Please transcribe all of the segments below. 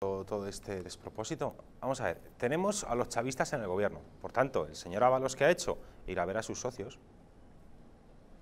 todo este despropósito? Vamos a ver, tenemos a los chavistas en el gobierno, por tanto, el señor Ábalos que ha hecho ir a ver a sus socios,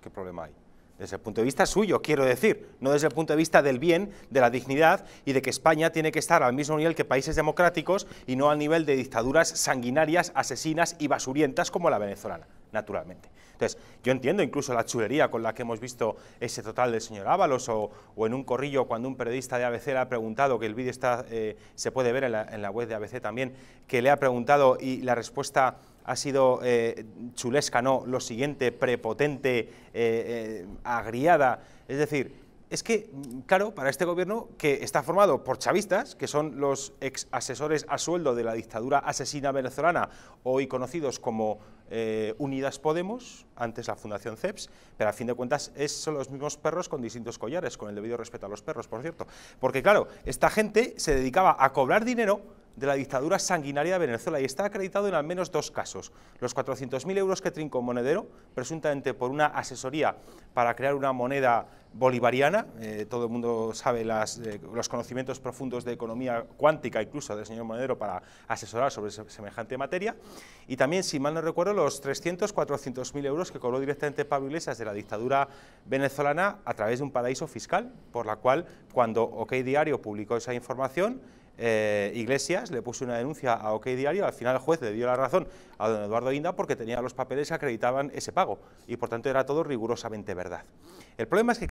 ¿qué problema hay? Desde el punto de vista suyo, quiero decir, no desde el punto de vista del bien, de la dignidad y de que España tiene que estar al mismo nivel que países democráticos y no al nivel de dictaduras sanguinarias, asesinas y basurientas como la venezolana naturalmente. Entonces, yo entiendo incluso la chulería con la que hemos visto ese total del señor Ábalos o, en un corrillo cuando un periodista de ABC le ha preguntado, que el vídeo está, eh, se puede ver en la, web de ABC también, que le ha preguntado y la respuesta ha sido eh, chulesca, no, lo siguiente, prepotente, eh, agriada. Es decir, es que, mm, claro, para este gobierno que está formado por chavistas, que son los ex asesores a sueldo de la dictadura asesina venezolana, hoy conocidos como eh, Unidas Podemos, antes la Fundación CEPS, pero a fin de cuentas son los mismos perros con distintos collares, con el debido respeto a los perros, por cierto. Porque claro, esta gente se dedicaba a cobrar dinero de la dictadura sanguinaria de Venezuela y está acreditado en al menos dos casos. Los 400.000 euros que trincó Monedero, presuntamente por una asesoría para crear una moneda bolivariana, eh, todo el mundo sabe las, eh, los conocimientos profundos de economía cuántica, incluso del señor Monedero, para asesorar sobre semejante materia, y también, si mal no recuerdo, los 300, 400.000 euros que cobró directamente Pablo Iglesias de la dictadura venezolana a través de un paraíso fiscal, por la cual, cuando OK Diario publicó esa información, eh, Iglesias le puso una denuncia a OK Diario, al final el juez le dio la razón a don Eduardo Inda porque tenía los papeles que acreditaban ese pago y por tanto era todo rigurosamente verdad. El problema es que